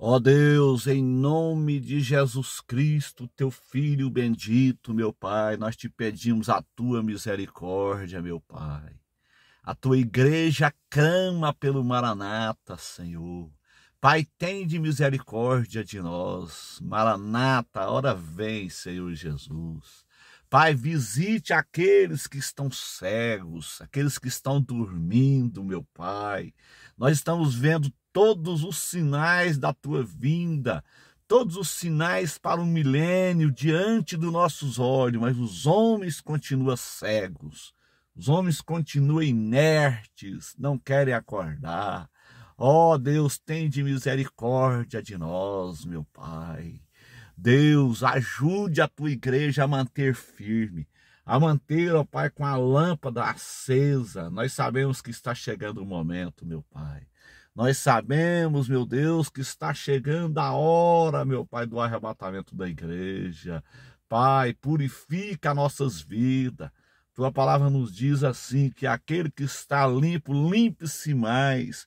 Ó Deus, em nome de Jesus Cristo, teu Filho bendito, meu Pai, nós te pedimos a tua misericórdia, meu Pai. A tua igreja clama pelo Maranata, Senhor. Pai, tem de misericórdia de nós. Maranata, ora vem, Senhor Jesus. Pai, visite aqueles que estão cegos, aqueles que estão dormindo, meu Pai. Nós estamos vendo todos os sinais da tua vinda, todos os sinais para o um milênio diante dos nossos olhos, mas os homens continuam cegos. Os homens continuam inertes, não querem acordar. Ó oh, Deus, tem de misericórdia de nós, meu Pai. Deus, ajude a tua igreja a manter firme, a manter, ó Pai, com a lâmpada acesa. Nós sabemos que está chegando o momento, meu Pai. Nós sabemos, meu Deus, que está chegando a hora, meu Pai, do arrebatamento da igreja. Pai, purifica nossas vidas. Tua palavra nos diz assim: que aquele que está limpo, limpe-se mais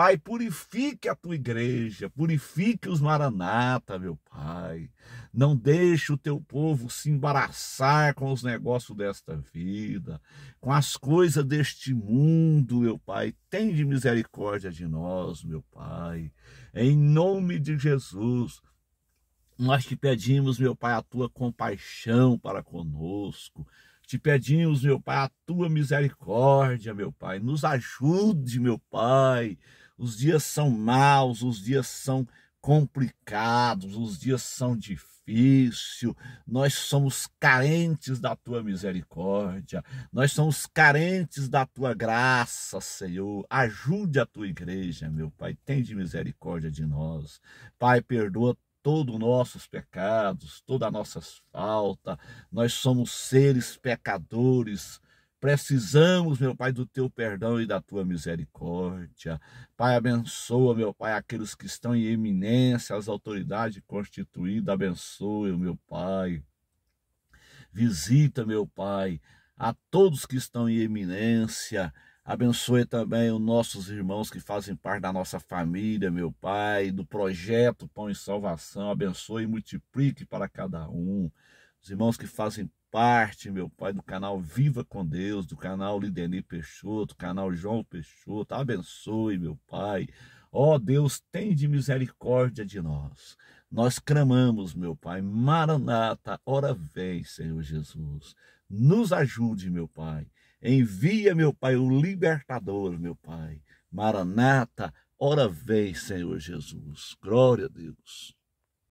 Pai, purifique a tua igreja, purifique os Maranata, meu Pai. Não deixe o teu povo se embaraçar com os negócios desta vida, com as coisas deste mundo, meu Pai. Tende misericórdia de nós, meu Pai. Em nome de Jesus. Nós te pedimos, meu Pai, a tua compaixão para conosco. Te pedimos, meu Pai, a tua misericórdia, meu Pai. Nos ajude, meu Pai os dias são maus, os dias são complicados, os dias são difíceis, nós somos carentes da tua misericórdia, nós somos carentes da tua graça, Senhor. Ajude a tua igreja, meu Pai, tem de misericórdia de nós. Pai, perdoa todos os nossos pecados, todas as nossas faltas, nós somos seres pecadores Precisamos, meu Pai, do teu perdão e da tua misericórdia. Pai, abençoa, meu Pai, aqueles que estão em eminência, as autoridades constituídas, abençoa, meu Pai. Visita, meu Pai, a todos que estão em eminência. Abençoe também os nossos irmãos que fazem parte da nossa família, meu Pai, do projeto Pão e Salvação. Abençoe e multiplique para cada um os irmãos que fazem parte, meu Pai, do canal Viva com Deus, do canal Lideni Peixoto, do canal João Peixoto. Abençoe, meu Pai. Ó oh, Deus, tem de misericórdia de nós. Nós clamamos, meu Pai, Maranata, ora vem, Senhor Jesus. Nos ajude, meu Pai. Envia, meu Pai, o libertador, meu Pai. Maranata, ora vem, Senhor Jesus. Glória a Deus.